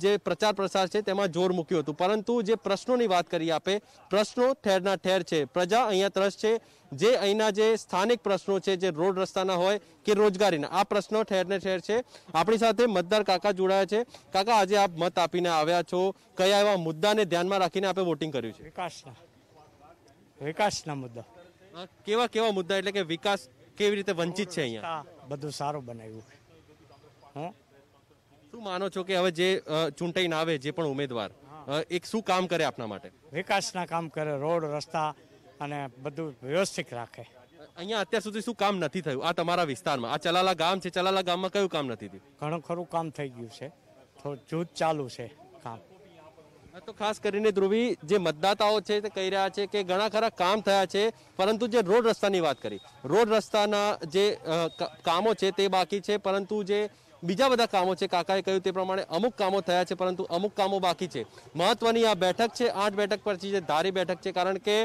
[SPEAKER 5] જે પ્રચાર પ્રસાર છે તેમાં જોર મૂક્યું હતું પરંતુ જે પ્રશ્નોની વાત કરી આપે પ્રશ્નો ઠેરના ઠેર છે પ્રજા અહીંયા ત્રસ છે જે અહીંના જે સ્થાનિક પ્રશ્નો છે જે રોડ રસ્તાના હોય કે રોજગારીના આ પ્રશ્નો ઠેરને ઠેર છે આપણી સાથે મતદાર કાકા જોડાયા છે કાકા આજે આપ મત આપીને આવ્યા છો કયા એવા મુદ્દાને ધ્યાનમાં રાખીને આપે વોટિંગ કર્યું
[SPEAKER 6] છે વિકાસના
[SPEAKER 5] વિકાસના મુદ્દા કેવા કેવા મુદ્દા એટલે કે વિકાસ કેવી રીતે વંચિત છે અહીંયા
[SPEAKER 6] બધું સારું બનાવ્યું હા
[SPEAKER 5] શું માનો છો કે હવે જે અ, ચૂંટાઈને આવે જે પણ ઉમેદવાર એક શું કામ કરે આપના માટે
[SPEAKER 6] વિકાસના કામ કરે રોડ રસ્તા અને બધું વ્યવસ્થિત રાખે અહીંયા
[SPEAKER 5] અત્યાર સુધી શું કામ નથી થયું આ તમારા વિસ્તારમાં આ ચલાલા ગામ છે ચલાલા ગામમાં કયું કામ નથી થયું ઘણું ખરું કામ થઈ ગયું છે થોડું જૂથ ચાલુ છે કામ તો ખાસ કરીને ધ્રુવી જે મતદાતાઓ છે તે કહી રહ્યા છે કે ઘણા ખરા કામ થયા છે પરંતુ જે રોડ રસ્તાની વાત કરી રોડ રસ્તાના જે કામો છે તે બાકી છે પરંતુ જે બીજા બધા કામો છે કાકાએ કહ્યું તે પ્રમાણે અમુક કામો થયા છે પરંતુ અમુક કામો બાકી છે મહત્વની આ બેઠક છે આઠ બેઠક પરથી જે ધારી બેઠક છે કારણ કે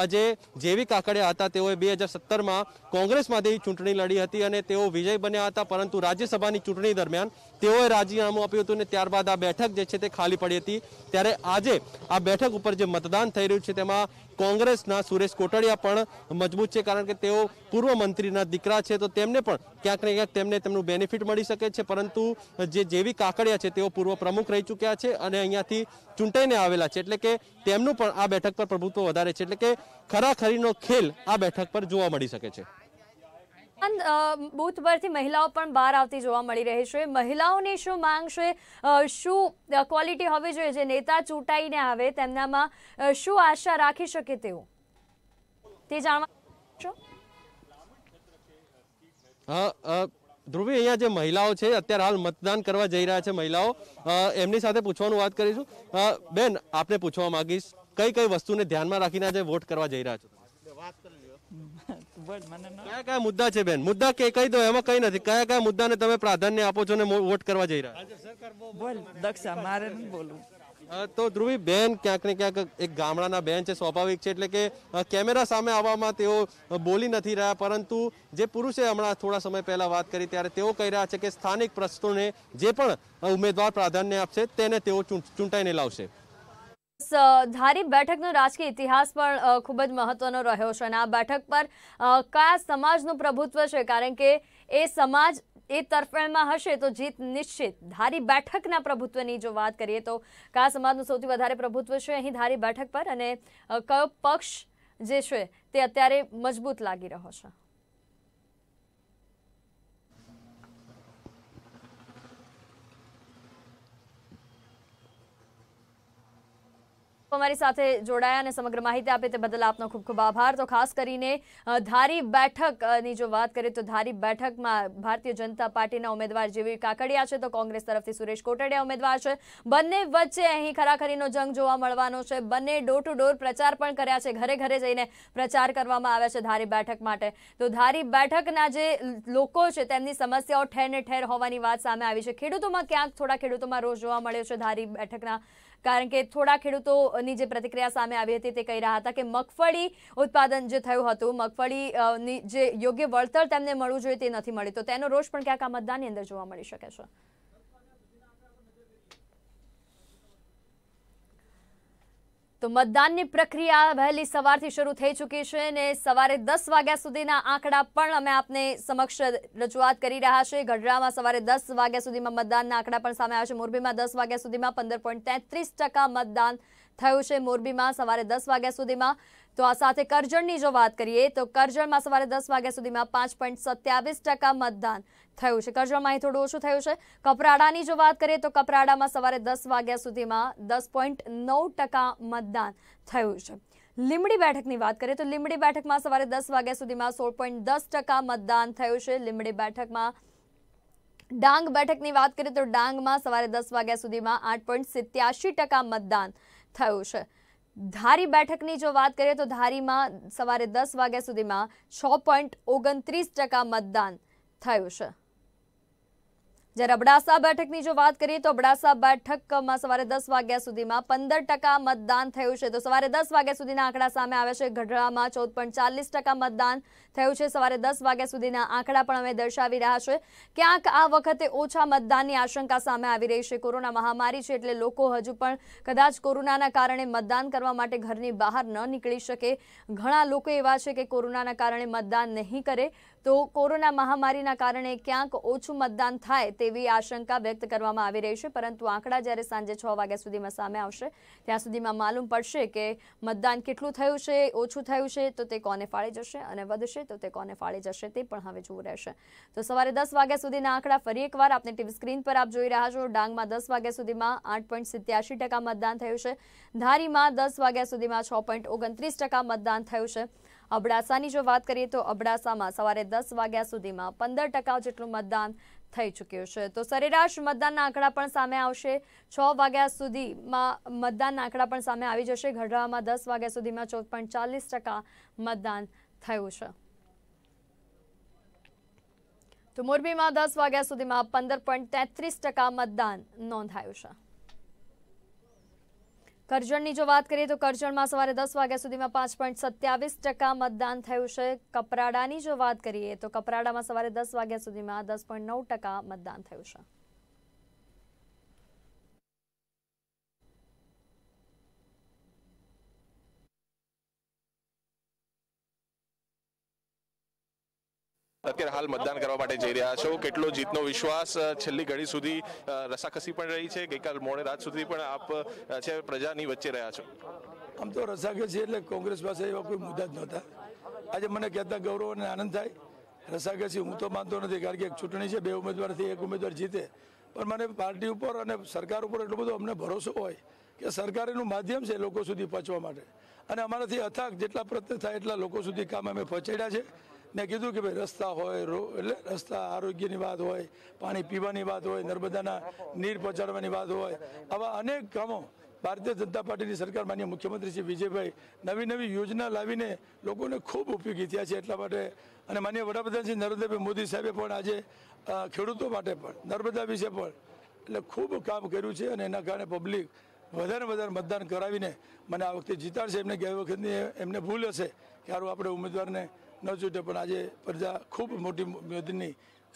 [SPEAKER 5] આજે જેવી કાકડિયા હતા તેઓએ બે હજાર સત્તરમાં કોંગ્રેસમાંથી ચૂંટણી લડી હતી અને તેઓ વિજય બન્યા હતા પરંતુ રાજ્યસભાની ચૂંટણી દરમિયાન તેઓએ રાજીનામું આપ્યું હતું અને ત્યારબાદ આ બેઠક જે છે તે ખાલી પડી હતી ત્યારે આજે આ બેઠક ઉપર જે મતદાન થઈ રહ્યું છે તેમાં કોંગ્રેસના સુરેશ કોટડિયા પણ મજબૂત છે કારણ કે તેઓ પૂર્વ મંત્રીના દીકરા છે તો તેમને પણ ક્યાંક ને ક્યાંક તેમને તેમનું બેનિફિટ મળી શકે છે પરંતુ જે જેવી કાકડિયા છે તેઓ પૂર્વ પ્રમુખ રહી ચૂક્યા છે અને અહીંયાથી ચૂંટાઈને આવેલા છે એટલે કે તેમનું પણ આ બેઠક પર પ્રભુત્વ વધારે છે એટલે કે ખરાખરીનો ખેલ આ બેઠક પર જોવા મળી શકે છે
[SPEAKER 1] બૂથ પરથી મહિલાઓ પણ બહાર આવતી જોવા મળી રહી છે મહિલાઓની શું માંગ છે શું ક્વોલિટી હોવી જોઈએ જે નેતા ચૂંટાઈને આવે તેમનામાં શું આશા રાખી શકે તેવું તે જાણવા
[SPEAKER 5] હા ધ્રુવી અહીંયા જે મહિલાઓ છે અત્યારે હાલ મતદાન કરવા જઈ રહ્યા છે મહિલાઓ એમની સાથે પૂછવાનું વાત કરીશું બેન આપને પૂછવા માંગીશ કઈ કઈ વસ્તુને ધ્યાનમાં રાખીને આજે વોટ કરવા જઈ રહ્યા છો વાત કરી કયા કયા મુદ્દા છે બેન મુદ્દા કે કહી દો એમાં કઈ નથી કયા કયા મુદ્દાને તમે પ્રાધાન્ય આપો છો ને વોટ કરવા જઈ
[SPEAKER 2] રહ્યા મારે બોલવું
[SPEAKER 5] તો ધ્રુવી બેન ક્યાંક ને ક્યાંક એક ગામડાના બેન છે સ્વાભાવિક છે એટલે કે કેમેરા સામે આવવામાં તેઓ બોલી નથી રહ્યા પરંતુ જે પુરુષે હમણાં થોડા સમય પહેલા વાત કરી ત્યારે તેઓ કહી રહ્યા છે કે સ્થાનિક પ્રશ્નોને જે પણ ઉમેદવાર પ્રાધાન્ય આપશે તેને તેઓ ચૂંટાઈને લાવશે
[SPEAKER 1] ધારી બેઠકનો રાજકીય ઇતિહાસ પણ ખૂબ જ મહત્વનો રહ્યો છે અને આ બેઠક પર કયા સમાજનું પ્રભુત્વ છે કારણ કે એ સમાજ એ તરફેણમાં હશે તો જીત નિશ્ચિત ધારી બેઠકના પ્રભુત્વની જો વાત કરીએ તો કયા સમાજનું સૌથી વધારે પ્રભુત્વ છે અહીં ધારી બેઠક પર અને કયો પક્ષ જે છે તે અત્યારે મજબૂત લાગી રહ્યો છે અમારી સાથે જોડાયા અને સમગ્ર માહિતી આપે તે બદલ આપનો ખૂબ ખૂબ આભાર તો ખાસ કરીને ધારી બેઠકની જો વાત કરીએ તો ધારી બેઠકમાં ભારતીય જનતા પાર્ટીના ઉમેદવાર જેવી કાકડિયા છે તો કોંગ્રેસ તરફથી સુરેશ કોટડિયા ઉમેદવાર છે બંને વચ્ચે અહીં ખરાખરીનો જંગ જોવા મળવાનો છે બંને ડોર ટુ ડોર પ્રચાર પણ કર્યા છે ઘરે ઘરે જઈને પ્રચાર કરવામાં આવ્યા છે ધારી બેઠક માટે તો ધારી બેઠકના જે લોકો છે તેમની સમસ્યાઓ ઠેર ને ઠેર હોવાની વાત સામે આવી છે ખેડૂતોમાં ક્યાંક થોડા ખેડૂતોમાં રોષ જોવા મળ્યો છે ધારી બેઠકના કારણ કે થોડા ખેડૂતોની જે પ્રતિક્રિયા સામે આવી હતી તે કહી રહ્યા હતા કે મગફળી ઉત્પાદન જે થયું હતું મગફળીની જે યોગ્ય વળતર તેમને મળવું જોઈએ તે નથી મળ્યું તો તેનો રોષ પણ ક્યાંક આ મતદાનની અંદર જોવા મળી શકે છે તો મતદાનની પ્રક્રિયા વહેલી સવારથી શરૂ થઈ ચૂકી છે અને સવારે દસ વાગ્યા સુધીના આંકડા પણ અમે આપને સમક્ષ રજૂઆત કરી રહ્યા છે ગઢડામાં સવારે દસ વાગ્યા સુધીમાં મતદાનના આંકડા પણ સામે આવ્યા છે મોરબીમાં દસ વાગ્યા સુધીમાં પંદર મતદાન થયું છે મોરબીમાં સવારે દસ વાગ્યા સુધીમાં તો આ સાથે કરજણની જો વાત કરીએ તો કરજણમાં સવારે દસ વાગ્યા સુધીમાં પાંચ પોઈન્ટ સત્યાવીસ ટકા મતદાન થયું છે કરજણમાં અહીં થોડું ઓછું થયું છે કપરાડાની જો વાત કરીએ તો કપરાડામાં સવારે દસ વાગ્યા સુધીમાં દસ પોઈન્ટ નવ ટકા મતદાન થયું છે લીમડી બેઠકની વાત કરીએ તો લીમડી બેઠકમાં સવારે દસ વાગ્યા સુધીમાં સોળ પોઈન્ટ દસ ટકા મતદાન થયું છે લીમડી બેઠકમાં ડાંગ બેઠકની વાત કરીએ તો ડાંગમાં સવારે દસ વાગ્યા સુધીમાં આઠ પોઈન્ટ સિત્યાસી ટકા મતદાન થયું છે ધારી બેઠકની જો વાત કરીએ તો ધારીમાં સવારે દસ વાગ્યા સુધીમાં છ પોઈન્ટ ઓગણત્રીસ ટકા મતદાન થયું છે જ્યારે અબડાસા બેઠકની જો વાત કરીએ તો અબડાસા બેઠકમાં સવારે દસ વાગ્યા સુધીમાં પંદર ટકા મતદાન થયું છે તો સવારે દસ વાગ્યા સુધીના આંકડા સામે આવ્યા છે ગઢડામાં ચૌદ મતદાન થયું છે સવારે દસ વાગ્યા સુધીના આંકડા પણ અમે દર્શાવી રહ્યા છે ક્યાંક આ વખતે ઓછા મતદાનની આશંકા સામે આવી રહી છે કોરોના મહામારી છે એટલે લોકો હજુ પણ કદાચ કોરોનાના કારણે મતદાન કરવા માટે ઘરની બહાર ન નીકળી શકે ઘણા લોકો એવા છે કે કોરોનાના કારણે મતદાન નહીં કરે તો કોરોના મહામારીના કારણે ક્યાંક ઓછું મતદાન થાય તેવી આશંકા વ્યક્ત કરવામાં આવી રહી છે પરંતુ આંકડા જ્યારે સાંજે છ વાગ્યા સુધીમાં સામે આવશે ત્યાં સુધીમાં માલુમ પડશે કે મતદાન કેટલું થયું છે ઓછું થયું છે તો તે કોને ફાળી જશે અને વધશે તો તે કોને ફાળી જશે તે પણ હવે જોવું રહેશે તો સવારે દસ વાગ્યા સુધીના આંકડા ફરી એકવાર આપની ટીવી સ્ક્રીન પર આપ જોઈ રહ્યા છો ડાંગમાં દસ વાગ્યા સુધીમાં આઠ મતદાન થયું છે ધારીમાં દસ વાગ્યા સુધીમાં છ મતદાન થયું છે અબડાસાની જો વાત કરીએ તો અબડાસામાં સવારે દસ વાગ્યા સુધીમાં પંદર ટકા જેટલું મતદાન થઈ ચૂક્યું છે તો સરેરાશ મતદાનના આંકડા પણ સામે આવશે છ વાગ્યા સુધીમાં મતદાનના આંકડા પણ સામે આવી જશે ગઢડામાં દસ વાગ્યા સુધીમાં ચૌદ પોઈન્ટ ચાલીસ ટકા મતદાન થયું છે તો મોરબીમાં દસ વાગ્યા સુધીમાં પંદર પોઈન્ટ તેત્રીસ ટકા મતદાન નોંધાયું છે કરજણની જો વાત કરીએ તો કરજણમાં સવારે દસ વાગ્યા સુધીમાં પાંચ પોઈન્ટ સત્યાવીસ ટકા મતદાન થયું છે કપરાડાની જો વાત કરીએ તો કપરાડામાં સવારે દસ વાગ્યા સુધીમાં દસ પોઈન્ટ નવ ટકા મતદાન થયું છે
[SPEAKER 7] અત્યારે હાલ મતદાન કરવા માટે જઈ રહ્યા છો કેટલો જીતનો વિશ્વાસ છેલ્લી ઘડી સુધી રસાકસી પણ રહી છે ગઈકાલ મોડે રાત સુધી પણ આપ છે પ્રજાની વચ્ચે રહ્યા છો
[SPEAKER 8] આમ તો રસાકસી એટલે કોંગ્રેસ પાસે એવા કોઈ મુદ્દા જ નહોતા આજે મને કહેતા ગૌરવ અને આનંદ થાય રસાકસી હું તો માનતો નથી કારણ કે એક ચૂંટણી છે બે ઉમેદવારથી એક ઉમેદવાર જીતે પણ મને પાર્ટી ઉપર અને સરકાર ઉપર એટલો બધો અમને ભરોસો હોય કે સરકાર એનું માધ્યમ છે લોકો સુધી પહોંચવા માટે અને અમારાથી અથાગ જેટલા પ્રયત્ન થાય એટલા લોકો સુધી કામ અમે પહોંચાડ્યા છે મેં કીધું કે ભાઈ રસ્તા હોય રો એટલે રસ્તા આરોગ્યની વાત હોય પાણી પીવાની વાત હોય નર્મદાના નીર પહોંચાડવાની વાત હોય આવા અનેક કામો ભારતીય જનતા પાર્ટીની સરકાર માન્ય મુખ્યમંત્રી શ્રી વિજયભાઈ નવી નવી યોજના લાવીને લોકોને ખૂબ ઉપયોગી થયા છે એટલા માટે અને માન્ય વડાપ્રધાન શ્રી નરેન્દ્રભાઈ મોદી સાહેબે પણ આજે ખેડૂતો માટે પણ નર્મદા વિશે પણ એટલે ખૂબ કામ કર્યું છે અને એના કારણે પબ્લિક વધારે વધારે મતદાન કરાવીને મને આ વખતે જીતાડશે એમને ગયા વખતની એમને ભૂલ હશે કે આરું આપણે ઉમેદવારને ન છૂટે પણ આજે પ્રજા ખૂબ મોટી મેદની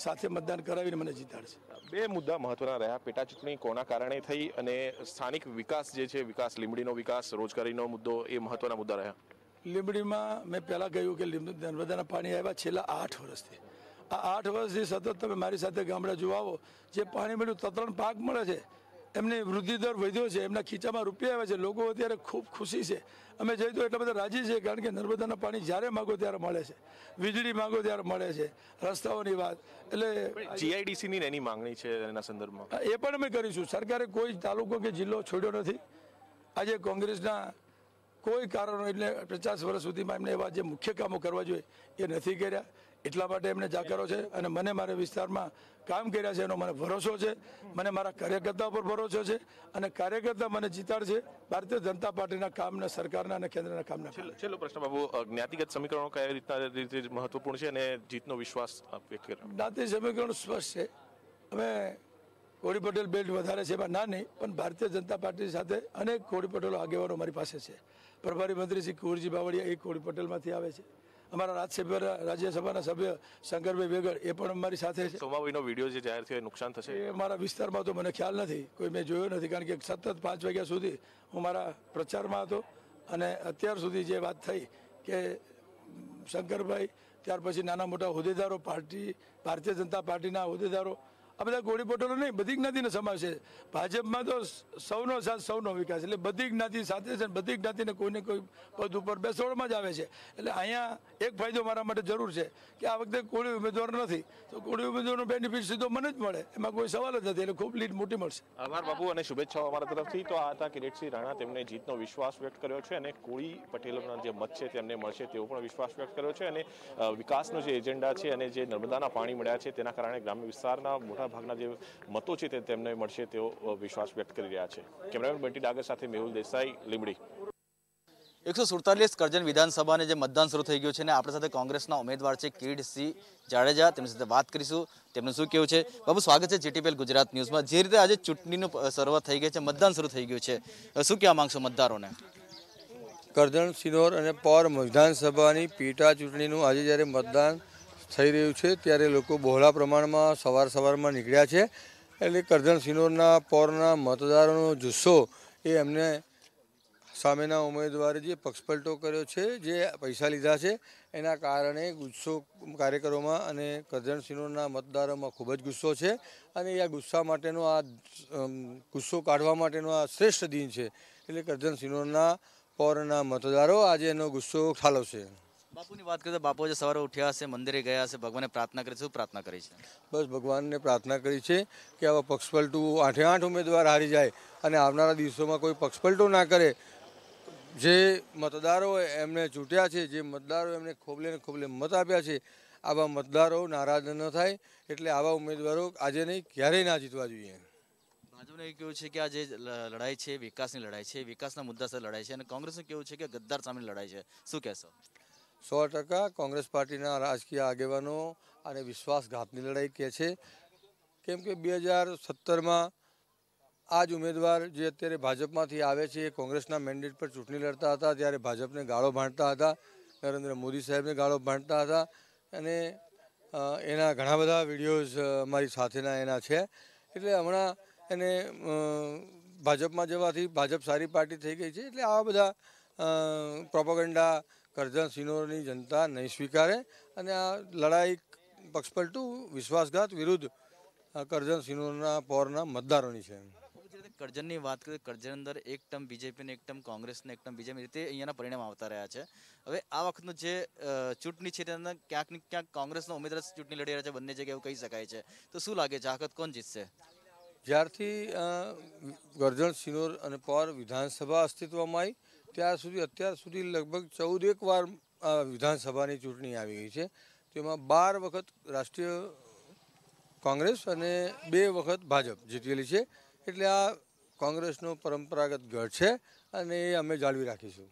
[SPEAKER 8] સાથે મતદાન કરાવીને મને જીતાડશે
[SPEAKER 7] બે મુદ્દા મહત્વના રહ્યા પેટા ચૂંટણી કોના કારણે થઈ અને સ્થાનિક વિકાસ જે છે વિકાસ લીમડીનો વિકાસ રોજગારીનો મુદ્દો એ મહત્વના મુદ્દા રહ્યા
[SPEAKER 8] લીંબડીમાં મેં પહેલાં કહ્યું કે લીંબડી નર્મદાના પાણી આવ્યા છેલ્લા આઠ વર્ષથી આ આઠ વર્ષથી સતત તમે મારી સાથે ગામડા જોવાઓ જે પાણી મળ્યું તત્રણ પાક મળે છે એમને વૃદ્ધિ દર વધ્યો છે એમના ખીચામાં રૂપિયા આવ્યા છે લોકો અત્યારે ખૂબ ખુશી છે અમે જઈ તો એટલા બધા રાજી છે કારણ કે નર્મદાના પાણી જ્યારે માગો ત્યારે મળે છે વીજળી માગો ત્યારે મળે છે રસ્તાઓની વાત એટલે જીઆઈડીસીની એની માંગણી છે એના સંદર્ભમાં એ પણ અમે કરીશું સરકારે કોઈ તાલુકો કે જિલ્લો છોડ્યો નથી આજે કોંગ્રેસના કોઈ કારણો એટલે પચાસ વર્ષ સુધીમાં એમને એવા જે મુખ્ય કામો કરવા જોઈએ એ નથી કર્યા એટલા માટે એમને જાકારો છે અને મને મારા વિસ્તારમાં કામ કર્યા છે એનો મને ભરોસો છે મને મારા કાર્યકર્તા પર ભરોસો છે અને કાર્યકર્તા મને જીતાડશે ભારતીય જનતા પાર્ટીના કામના સરકારના અને કેન્દ્રના કામના
[SPEAKER 7] છેલ્લો પ્રશ્ન બાબુ જ્ઞાતિગત સમીકરણો કયા રીતના રીતે મહત્વપૂર્ણ છે અને જીતનો વિશ્વાસ વ્યક્ત કર્યો જ્ઞાતિ સમીકરણ સ્પષ્ટ
[SPEAKER 8] છે અમે કોળી પટેલ બેલ્ટ વધારે છે એમાં ના નહીં પણ ભારતીય જનતા પાર્ટી સાથે અનેક કોળી પટેલો આગેવાનો મારી પાસે છે પ્રભારી મંત્રી શ્રી કુંવરજી બાવળિયા એ કોળી પટેલમાંથી આવે છે અમારા રાજ્યસભ્ય રાજ્યસભાના સભ્ય શંકરભાઈ વેગડ એ પણ અમારી સાથે છે સોમાભાઈનો
[SPEAKER 7] વિડીયો જે જાહેર થયો નુકસાન થશે એ
[SPEAKER 8] મારા વિસ્તારમાં તો મને ખ્યાલ નથી કોઈ મેં જોયો નથી કારણ કે સતત પાંચ વાગ્યા સુધી હું મારા પ્રચારમાં હતો અને અત્યાર સુધી જે વાત થઈ કે શંકરભાઈ ત્યાર પછી નાના મોટા હોદ્દેદારો પાર્ટી ભારતીય જનતા પાર્ટીના હોદ્દેદારો આ બધા ગોળી નહીં બધી જ્ઞાતિનો સમાજ છે ભાજપમાં તો સૌનો સાથ સૌનો વિકાસ એટલે બધી જ્ઞાતિ સાથે છે બધી જ્ઞાતિને કોઈને કોઈ પદ ઉપર બેસોડમાં જ આવે છે એટલે અહીંયા એક ફાયદો મારા માટે જરૂર છે કે આ વખતે કોળી ઉમેદવાર નથી તો કોળી ઉમેદવારનો બેનિફિટ સીધો મને જ મળે એમાં કોઈ સવાલ જ નથી એટલે ખૂબ લીડ મોટી મળશે
[SPEAKER 7] આભાર બાબુ અને શુભેચ્છાઓ અમારા તરફથી તો આ હતા કિરીટસિંહ રાણા તેમણે જીતનો વિશ્વાસ વ્યક્ત કર્યો છે અને કોળી પટેલોના જે મત છે તેમને મળશે તેવો પણ વિશ્વાસ વ્યક્ત કર્યો છે અને વિકાસનો જે એજન્ડા છે અને જે નર્મદાના પાણી મળ્યા છે તેના કારણે ગ્રામ્ય વિસ્તારના મોટા મોટાભાગના જે મતો છે તે તેમને મળશે તેવો વિશ્વાસ વ્યક્ત કરી રહ્યા છે કેમેરામેન બંટી ડાગર સાથે મેહુલ દેસાઈ લીમડી
[SPEAKER 2] એકસો સુડતાલીસ કરજણ વિધાનસભાને જે મતદાન શરૂ થઈ ગયું છે ને આપણી સાથે કોંગ્રેસના ઉમેદવાર છે કિરીટ સિંહ જાડેજા તેમની સાથે વાત કરીશું તેમનું શું કેવું છે બાબુ સ્વાગત છે જીટીપીએલ ગુજરાત ન્યૂઝમાં જે રીતે આજે ચૂંટણીનું શરૂઆત થઈ ગઈ છે મતદાન શરૂ થઈ ગયું છે શું કહેવા માંગશો મતદારોને
[SPEAKER 6] કરજણ સિનોર અને પૌર વિધાનસભાની પેટા ચૂંટણીનું આજે જ્યારે મતદાન થઈ રહ્યું છે ત્યારે લોકો બહોળા પ્રમાણમાં સવાર સવારમાં નીકળ્યા છે એટલે કરધણ સિનોરના પોરના મતદારોનો જુસ્સો એ એમને સામેના ઉમેદવારે જે પક્ષપલટો કર્યો છે જે પૈસા લીધા છે એના કારણે ગુસ્સો કાર્યકરોમાં અને કરજણ સિનોરના મતદારોમાં ખૂબ જ ગુસ્સો છે અને આ ગુસ્સા માટેનો આ ગુસ્સો કાઢવા માટેનો આ શ્રેષ્ઠ દિન છે એટલે કરજણ સિનોરના પોરના મતદારો આજે એનો ગુસ્સો ઠાલવશે
[SPEAKER 2] બાપુની વાત કરીએ તો બાપુ સવારે ઉઠ્યા હશે મંદિરે ગયા હશે ભગવાનને પ્રાર્થના કરી શું પ્રાર્થના કરી છે
[SPEAKER 6] બસ ભગવાનને પ્રાર્થના કરી છે કે આવા પક્ષપલટુ આઠે આઠ ઉમેદવાર હારી જાય અને આવનારા દિવસોમાં કોઈ પક્ષપલટો ના કરે જે મતદારો એમને ચૂંટ્યા છે જે મતદારો એમને ખોબલે ને ખોબલે મત આપ્યા છે આવા મતદારો નારાજ ન થાય એટલે આવા ઉમેદવારો આજે નહીં ક્યારેય ના જીતવા જોઈએ
[SPEAKER 2] ભાજપનું એ કહ્યું છે કે આ જે લડાઈ છે વિકાસની લડાઈ છે વિકાસના મુદ્દા સાથે લડાઈ છે અને કોંગ્રેસનું કેવું છે કે ગદ્દાર સામે લડાઈ છે શું કહેશો
[SPEAKER 6] સો ટકા કોંગ્રેસ પાર્ટીના રાજકીય આગેવાનો અને વિશ્વાસઘાતની લડાઈ કહે છે કેમ કે બે હજાર સત્તરમાં આ જ ઉમેદવાર જે અત્યારે ભાજપમાંથી આવે છે એ કોંગ્રેસના મેન્ડેટ પર ચૂંટણી લડતા હતા ત્યારે ભાજપને ગાળો ભાંટતા હતા નરેન્દ્ર મોદી સાહેબને ગાળો ભાંટતા હતા અને એના ઘણા બધા વિડીયોઝ અમારી સાથેના એના છે એટલે હમણાં એને ભાજપમાં જવાથી ભાજપ સારી પાર્ટી થઈ ગઈ છે એટલે આવા બધા પ્રોપોગંડા કરજણ સિનોરની જનતા નહીં સ્વીકારે અને આ લડાઈ પક્ષપલટું વિશ્વાસઘાત વિરુદ્ધ કરજણ સિનોરના પોરના મતદારોની
[SPEAKER 2] છે કરજણની વાત કરીએ કરજણ અંદર એક ટર્મ બીજેપીને એક ટર્મ કોંગ્રેસને એક ટર્મ બીજેપી રીતે અહીંયાના પરિણામ આવતા રહ્યા છે હવે આ વખતનો જે ચૂંટણી છે તેના ક્યાંક ને ક્યાંક કોંગ્રેસનો ઉમેદવાર ચૂંટણી લડી રહ્યા છે બંને જગ્યાએ કહી શકાય છે તો શું લાગે છે આખત કોણ જીતશે જ્યારથી
[SPEAKER 6] ગરજણ સિનોર અને પોર વિધાનસભા અસ્તિત્વમાં આવી ત્યાં સુધી અત્યાર સુધી લગભગ ચૌદ એક વાર વિધાનસભાની ચૂંટણી આવી ગઈ છે તેમાં બાર વખત રાષ્ટ્રીય કોંગ્રેસ અને બે વખત ભાજપ જીતેલી છે એટલે આ કોંગ્રેસનો પરંપરાગત ગઢ છે અને એ અમે જાળવી રાખીશું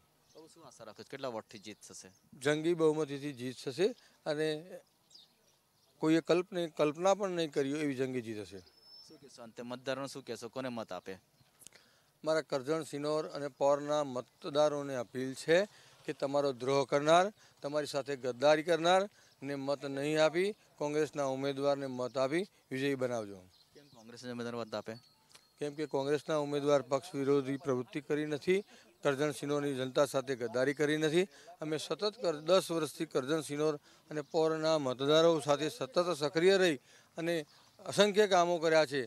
[SPEAKER 2] કેટલા વોટથી જીત થશે
[SPEAKER 6] જંગી બહુમતીથી જીત થશે અને કોઈએ કલ્પને કલ્પના પણ નહીં કરી એવી જંગી જીત હશે
[SPEAKER 2] શું કહેશો અંતે મતદારનો શું કહેશો કોને મત આપે
[SPEAKER 6] મારા કરજણ સિનોર અને પૌરના મતદારોને અપીલ છે કે તમારો દ્રોહ કરનાર તમારી સાથે ગદ્દારી કરનાર ને મત નહીં આપી કોંગ્રેસના ઉમેદવારને મત આપી વિજયી બનાવજો કોંગ્રેસને ઉમેદવાર મત આપે કેમ કે કોંગ્રેસના ઉમેદવાર પક્ષ વિરોધી પ્રવૃત્તિ કરી નથી કરજણ સિનોરની જનતા સાથે ગદ્દારી કરી નથી અમે સતત દસ વર્ષથી કરજણ સિનોર અને પૌરના મતદારો સાથે સતત સક્રિય રહી અને અસંખ્ય કામો કર્યા છે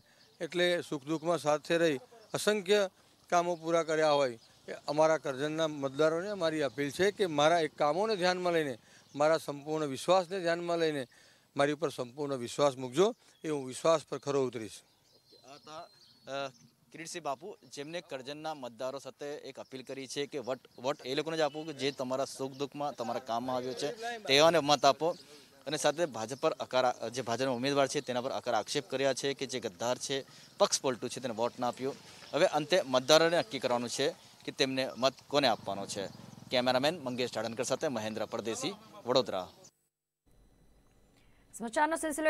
[SPEAKER 6] એટલે સુખ દુઃખમાં સાથે રહી અસંખ્ય કામો પૂરા કર્યા હોય એ અમારા કરજણના મતદારોને મારી અપીલ છે કે મારા એક કામોને ધ્યાનમાં લઈને મારા સંપૂર્ણ વિશ્વાસને ધ્યાનમાં લઈને મારી ઉપર સંપૂર્ણ વિશ્વાસ મૂકજો એ હું વિશ્વાસ પર ખરો ઉતરીશ
[SPEAKER 2] કિરીટસિંહ બાપુ જેમને કરજણના મતદારો સાથે એક અપીલ કરી છે કે વટ વટ એ લોકોને જ આપો કે જે તમારા સુખ દુઃખમાં તમારા કામમાં આવ્યો છે તેવાને મત આપો અને સાથે ભાજપ પર અકાર જે ભાજપના ઉમેદવાર છે તેના પર અકાર આક્ષેપ કર્યા છે કે જે ગદ્દાર છે પક્ષ પલટું છે તેને વોટ ના આપ્યો હવે અંતે મતદારોને નક્કી કરવાનું છે કે તેમને મત કોને આપવાનો છે કેમેરામેન મંગેશ ઢાડનકર સાથે મહેન્દ્ર પરદેશી વડોદરા
[SPEAKER 1] સમાચારનો સિલસિલો